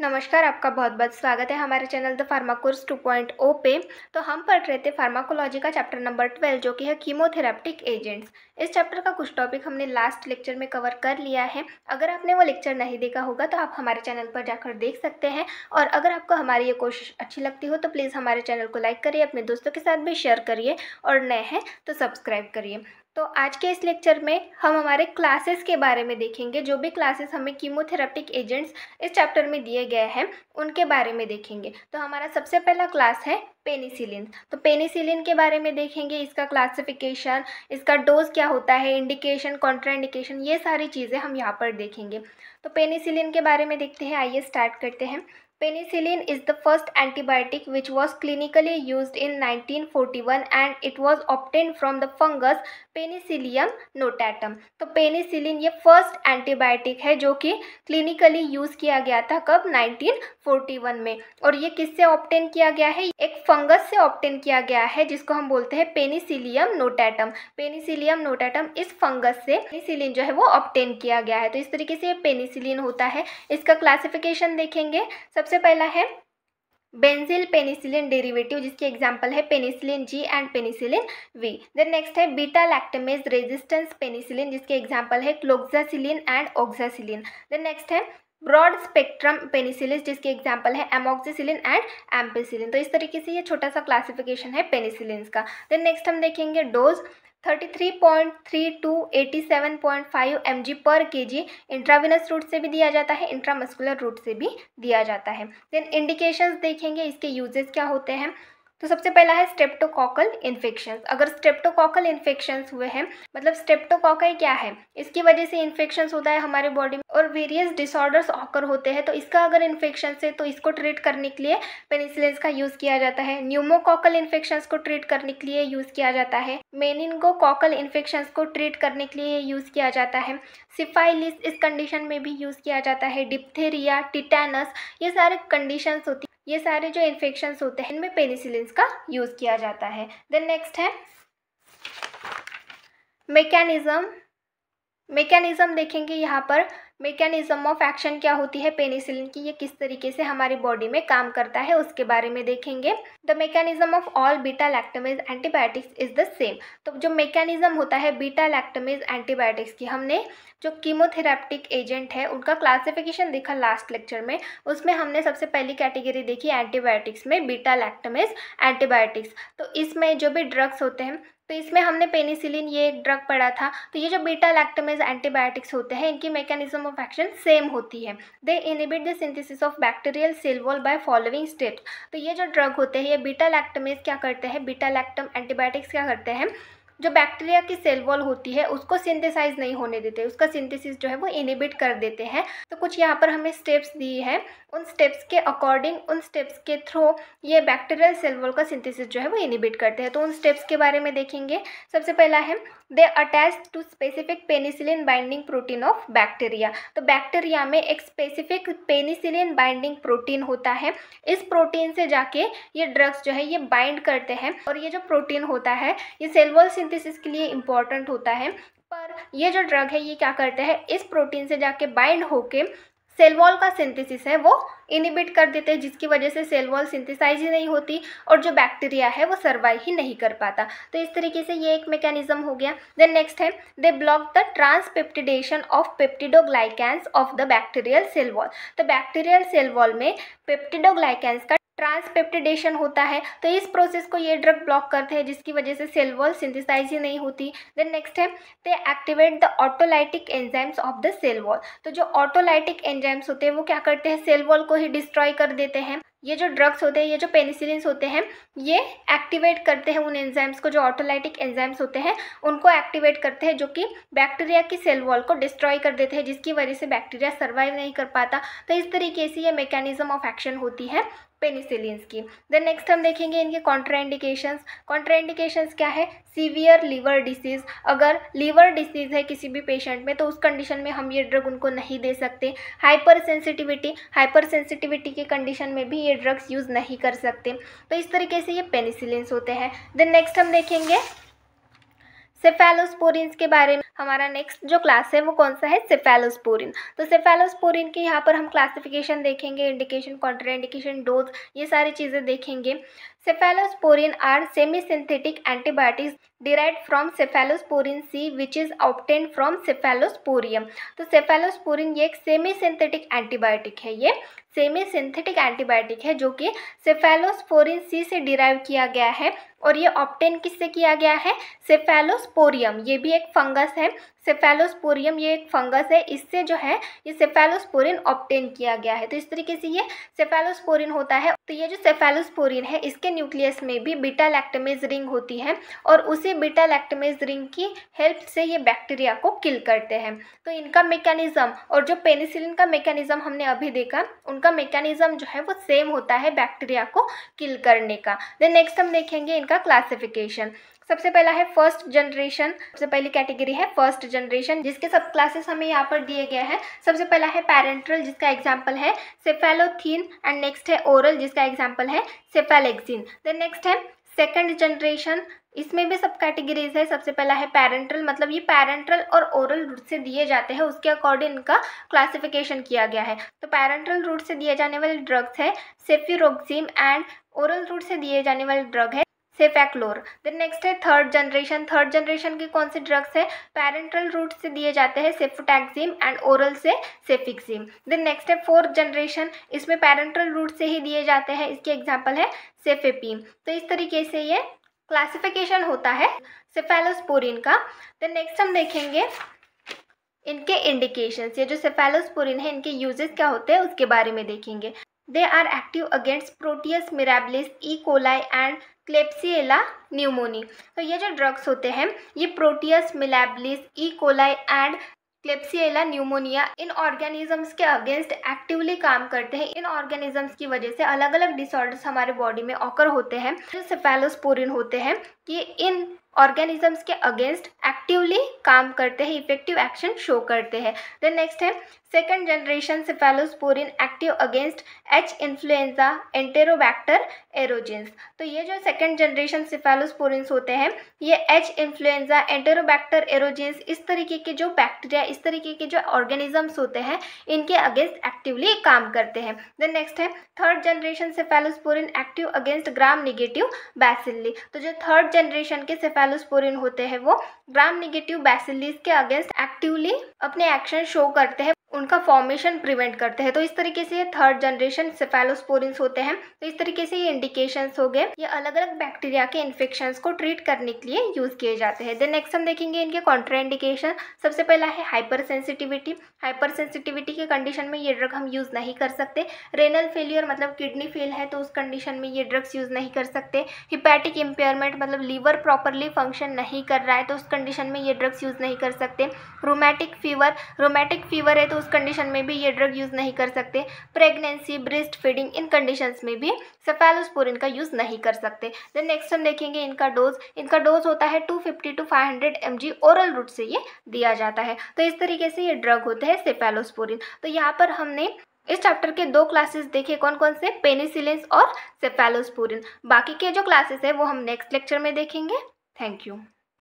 नमस्कार आपका बहुत बहुत स्वागत है हमारे channel the pharma course two point O पे तो हम पढ़ रहे थे फार्माकोलॉजी का चैप्टर नंबर ट्वेल्व जो कि है कीमोथेरेप्टिक एजेंट्स इस चैप्टर का कुछ टॉपिक हमने लास्ट लेक्चर में कवर कर लिया है अगर आपने वो लेक्चर नहीं देखा होगा तो आप हमारे चैनल पर जाकर देख सकते हैं और अगर आपको हमारी ये कोशिश अच्छी लगती हो तो प्लीज़ हमारे चैनल को लाइक करिए अपने दोस्तों के साथ भी शेयर करिए और नए हैं तो सब्सक्राइब करिए तो आज के इस लेक्चर में हम हमारे क्लासेस के बारे में देखेंगे जो भी क्लासेस हमें कीमोथेरापिक एजेंट्स इस चैप्टर में दिए गए हैं उनके बारे में देखेंगे तो हमारा सबसे पहला क्लास है पेनिसिलिन तो पेनिसिलिन के बारे में देखेंगे इसका क्लासिफिकेशन इसका डोज क्या होता है इंडिकेशन कॉन्ट्राइंडिकेशन ये सारी चीज़ें हम यहाँ पर देखेंगे तो पेनीसिलिन के बारे में देखते हैं आइए स्टार्ट करते हैं Penicillin is the first antibiotic which was clinically used in 1941 and it was obtained from the fungus Penicillium notatum. तो penicillin ये first antibiotic है जो कि clinically use किया गया था कब 1941 में और ये किससे ऑप्टेन किया गया है एक फंगस से ऑप्टेन किया गया है जिसको हम बोलते हैं पेनिसिलियम नोटैटम पेनिसिलियम नोटैटम इस फंगस से पेनिसिलिन जो है वो ऑप्टेन किया गया है तो इस तरीके से ये पेनिसिलिन होता है इसका क्लासिफिकेशन देखेंगे सबसे पहला है बेंजिल पेनिसिलिन डेरिवेटिव जिसकी एग्जांपल है penicillin G and penicillin V then next है बीटा लैक्टमेज रेजिस्टेंस पेनिसिलिन जिसके एग्जांपल है cloxacillin and oxacillin then next है ब्रॉड स्पेक्ट्रम पेनिसिलिन जिसके एग्जाम्पल है एमोक्सिसिलिन एंड एम्पेसिलिन तो इस तरीके से ये छोटा सा क्लासिफिकेशन है पेनिसिलिन का देन नेक्स्ट हम देखेंगे dose 33.3 mg per kg intravenous route से भी दिया जाता है इंट्रामस्कुलर रूट से भी दिया जाता है देन इंडिकेशंस देखेंगे इसके यूजेस क्या होते हैं तो सबसे पहला है स्टेप्टोकॉकल इन्फेक्शन अगर स्टेप्टोकॉकल इन्फेक्शन हुए हैं मतलब स्टेप्टोकॉकल क्या है इसकी वजह से इन्फेक्शन होता है हमारे बॉडी में और वेरियस डिसऑर्डर्स ऑकर होते हैं तो इसका अगर इन्फेक्शन है तो इसको ट्रीट करने के लिए पेनिसिलिन का यूज़ किया जाता है न्यूमोकॉकल इन्फेक्शन को ट्रीट करने के लिए यूज़ किया जाता है मेनिनगोकॉकल इन्फेक्शन को ट्रीट करने के लिए यूज़ किया जाता है सिफाइलिस इस कंडीशन में भी यूज़ किया जाता है डिप्थेरिया टिटैनस ये सारे कंडीशन होती ये सारे जो इन्फेक्शन होते हैं इनमें पेनिसिलिन का यूज़ किया जाता है देन नेक्स्ट है मेकेनिज़म मेकेनिज़्म देखेंगे यहाँ पर मेकेनिज़्म ऑफ एक्शन क्या होती है पेनिसिलिन की ये किस तरीके से हमारी बॉडी में काम करता है उसके बारे में देखेंगे the mechanism of all beta lactamase antibiotics is the same तो जो मेकेनिज्म होता है बीटा लैक्टमेज एंटीबायोटिक्स की हमने जो कीमोथेरेप्टिक एजेंट है उनका क्लासिफिकेशन देखा लास्ट लेक्चर में उसमें हमने सबसे पहली कैटेगरी देखी एंटीबायोटिक्स में बीटा लैक्टमेज एंटीबायोटिक्स तो इसमें जो भी ड्रग्स होते हैं तो इसमें हमने पेनिसिलिन ये एक ड्रग पढ़ा था तो ये जो बीटा लैक्टमेज एंटीबायोटिक्स होते हैं इनकी मैकेनिज्म ऑफ एक्शन सेम होती है they inhibit the synthesis of bacterial cell wall by following steps तो ये जो ड्रग होते हैं ये बीटा लैक्टमेज क्या करते हैं बीटा लैक्टम एंटीबायोटिक्स क्या करते हैं जो बैक्टीरिया की सेल वॉल होती है उसको सिंथेसाइज नहीं होने देते उसका सिंथेसिस जो है वो इनिबिट कर देते हैं तो कुछ यहाँ पर हमें स्टेप्स दिए हैं उन स्टेप्स के अकॉर्डिंग उन स्टेप्स के थ्रू ये बैक्टीरियल सेल वॉल का सिंथेसिस जो है वो इनिबिट करते हैं तो उन स्टेप्स के बारे में देखेंगे सबसे पहला है they attach to specific penicillin binding protein of bacteria तो बैक्टीरिया में एक स्पेसिफिक पेनिसिलिन बाइंडिंग प्रोटीन होता है इस प्रोटीन से जाके ये ड्रग्स जो है ये बाइंड करते हैं और ये जो प्रोटीन होता है ये सेलवॉल सिंथेसिस के लिए इम्पॉर्टेंट होता है पर ये जो ड्रग है ये क्या करता है इस प्रोटीन से जाके बाइंड होके सेल वॉल का सिंथेसिस है वो इनिबिट कर देते हैं जिसकी वजह से सेल वॉल सिंथेसाइज ही नहीं होती और जो बैक्टीरिया है वो सर्वाइव ही नहीं कर पाता तो इस तरीके से ये एक मैकेनिज्म हो गया देन नेक्स्ट है they block the transpeptidation of peptidoglycans of the bacterial cell wall तो बैक्टीरियल सेल वॉल में पेप्टिडोग्लाइकैंस का ट्रांसपेप्टिडेशन होता है तो इस प्रोसेस को ये ड्रग ब्लॉक करते हैं जिसकी वजह से सेल वॉल सिंथिसाइज ही नहीं होती देन नेक्स्ट है they activate the autolytic enzymes of the cell wall तो जो ऑटोलाइटिक एंजाइम्स होते हैं वो क्या करते हैं सेल वॉल को ही डिस्ट्रॉय कर देते हैं ये जो ड्रग्स होते हैं ये जो पेनिसिलिन्स होते हैं ये एक्टिवेट करते हैं उन एंजाइम्स को जो ऑटोलाइटिक एंजाइम्स होते हैं उनको एक्टिवेट करते हैं जो कि बैक्टीरिया की सेल वॉल को डिस्ट्रॉय कर देते हैं जिसकी वजह से बैक्टीरिया सर्वाइव नहीं कर पाता तो इस तरीके से ये मैकेनिज्म ऑफ एक्शन होती है पेनिसिलिन की देन नेक्स्ट हम देखेंगे इनके कॉन्ट्राइंडिकेशंस कॉन्ट्राइंडिकेशंस क्या है सीवियर लीवर डिसीज़ अगर लीवर डिसीज़ है किसी भी पेशेंट में तो उस कंडीशन में हम ये ड्रग उनको नहीं दे सकते हाइपर सेंसिटिविटी हाइपर सेंसिटिविटी के कंडीशन में भी ये ड्रग्स यूज़ नहीं कर सकते तो इस तरीके से ये पेनिसिलिन होते हैं देन नेक्स्ट हम देखेंगे सेफेलोस्पोरिन के बारे में हमारा नेक्स्ट जो क्लास है वो कौन सा है सेफेलोस्पोरिन तो सेफेलोस्पोरिन के यहाँ पर हम क्लासिफिकेशन देखेंगे इंडिकेशन कॉन्ट्राइंडिकेशन डोज ये सारी चीज़ें देखेंगे cephalosporin are semi synthetic antibiotics derived from cephalosporin C which is obtained from cephalosporium तो सेफेलोस्पोरिन ये एक सेमी सिंथेटिक एंटीबायोटिक है ये सेमी सिंथेटिक एंटीबायोटिक है जो कि सेफेलोस्पोरिन सी से डिराइव किया गया है और ये ऑप्टेन किससे किया गया है सेफेलोस्पोरियम ये भी एक फंगस है सेफेलोस्पोरियम ये एक फंगस है इससे जो है ये सेफेलोस्पोरिन ऑप्टेन किया गया है तो इस तरीके से ये सेफेलोस्पोरिन होता है तो ये जो सेफेलोस्पोरिन है इसके न्यूक्लियस में भी बीटा लैक्टमेज रिंग होती है और उसी बीटा लैक्टमेज रिंग की हेल्प से ये बैक्टीरिया को किल करते हैं तो इनका मेकेनिज़्म और जो पेनिसिलिन का मेकेनिज़्म हमने अभी देखा उनका मेकेनिज़्म जो है वो सेम होता है बैक्टीरिया को किल करने का देन नेक्स्ट हम देखेंगे इनका का क्लासिफिकेशन सबसे पहला है फर्स्ट जनरेशन सबसे पहली कैटेगरी है फर्स्ट जनरेशन जिसके सब क्लासेस हमें यहाँ पर दिए गए हैं सबसे पहला है पैरेंट्रल जिसका एग्जाम्पल है सेफेलोथीन एंड नेक्स्ट है ओरल जिसका एग्जाम्पल है सेफेलेक्सिन देन नेक्स्ट है सेकेंड जनरेशन इसमें भी सब कैटेगरीज है सबसे पहला है पैरेंट्रल मतलब ये पैरेंट्रल और ओरल रूट से दिए जाते हैं उसके अकॉर्डिंग इनका क्लासिफिकेशन किया गया है तो पैरेंट्रल रूट से दिए जाने वाले ड्रग्स है सेफ्यूरोक्सिम एंड ओरल रूट से दिए जाने वाले ड्रग है सेफेक्लोर देन नेक्स्ट है थर्ड जनरेशन थर्ड जनरेशन के कौन से ड्रग्स है पेरेंट्रल रूट से दिए जाते हैं सेफोटैक्सिम एंड ओरल से सेफिक्सिम देन नेक्स्ट है फोर्थ जनरेशन इसमें पैरेंट्रल रूट से ही दिए जाते हैं इसके एग्जाम्पल है सेफेपीम तो इस तरीके से ये क्लासिफिकेशन होता है सेफेलोस्पोरिन का देन नेक्स्ट हम देखेंगे इनके इंडिकेशंस ये जो सेफेलोस्पोरिन है इनके यूजेस क्या होते हैं उसके बारे में देखेंगे they are active against proteus mirabilis E coli and klebsiella pneumoniae तो ये जो ड्रग्स होते हैं ये proteus mirabilis E coli and klebsiella pneumonia इन ऑर्गेनिजम्स के अगेंस्ट एक्टिवली काम करते हैं इन ऑर्गेनिजम्स की वजह से अलग अलग डिसऑर्डर्स हमारे बॉडी में ऑकर होते हैं जो होते हैं कि इन ऑर्गेनिजम्स के अगेंस्ट एक्टिवली काम करते हैं इफेक्टिव एक्शन शो करते हैं देन नेक्स्ट है second generation cephalosporin active against H influenza enterobacter aerogenes तो ये जो सेकेंड जनरेशन सेफेलोस्पोरिन्स होते हैं ये एच इन्फ्लुएंजा एंटेरोबैक्टर एरोजेंस इस तरीके के जो बैक्टीरिया इस तरीके के जो ऑर्गेनिजम्स होते हैं इनके अगेंस्ट एक्टिवली काम करते हैं देन नेक्स्ट है third generation cephalosporin active against gram negative bacilli तो जो थर्ड जनरेशन के सेफेलो मेलानोस्पोरिन होते हैं वो ग्राम निगेटिव बैसिलिस के अगेंस्ट एक्टिवली अपने एक्शन शो करते हैं उनका फॉर्मेशन प्रिवेंट करते हैं तो इस तरीके से ये थर्ड जनरेशन सेफेलोस्पोरिन्स होते हैं तो इस तरीके से ये इंडिकेशंस हो गए ये अलग अलग बैक्टीरिया के इन्फेक्शन को ट्रीट करने के लिए यूज़ किए जाते हैं देन नेक्स्ट हम देखेंगे इनके कॉन्ट्राइंडिकेशन सबसे पहला है हाइपर सेंसिटिविटी हाइपर सेंसिटिविटी के कंडीशन में ये ड्रग हम यूज़ नहीं कर सकते रेनल फेलियर मतलब किडनी फेल है तो उस कंडीशन में ये ड्रग्स यूज़ नहीं कर सकते हिपैटिक इम्पेयरमेंट मतलब लीवर प्रॉपरली फंक्शन नहीं कर रहा है तो उस कंडीशन में ये ड्रग्स यूज़ नहीं कर सकते रोमैटिक फीवर रोमैटिक फीवर है तो उस कंडीशन में भी ये ड्रग यूज़ नहीं कर सकते प्रेगनेंसी ब्रेस्ट फीडिंग इन कंडीशंस में भी सेफेलोस्पोरिन का यूज़ नहीं कर सकते देन नेक्स्ट हम देखेंगे इनका डोज इनका डोज होता है 250 to five hundred M G oral route से ये दिया जाता है तो इस तरीके से ये ड्रग होते हैं सेफेलोस्पोरिन तो यहाँ पर हमने इस चैप्टर के दो क्लासेस देखे कौन कौन से पेनिसिलिन और सेफेलोस्पोरिन बाकी के जो क्लासेस है वो हम नेक्स्ट लेक्चर में देखेंगे थैंक यू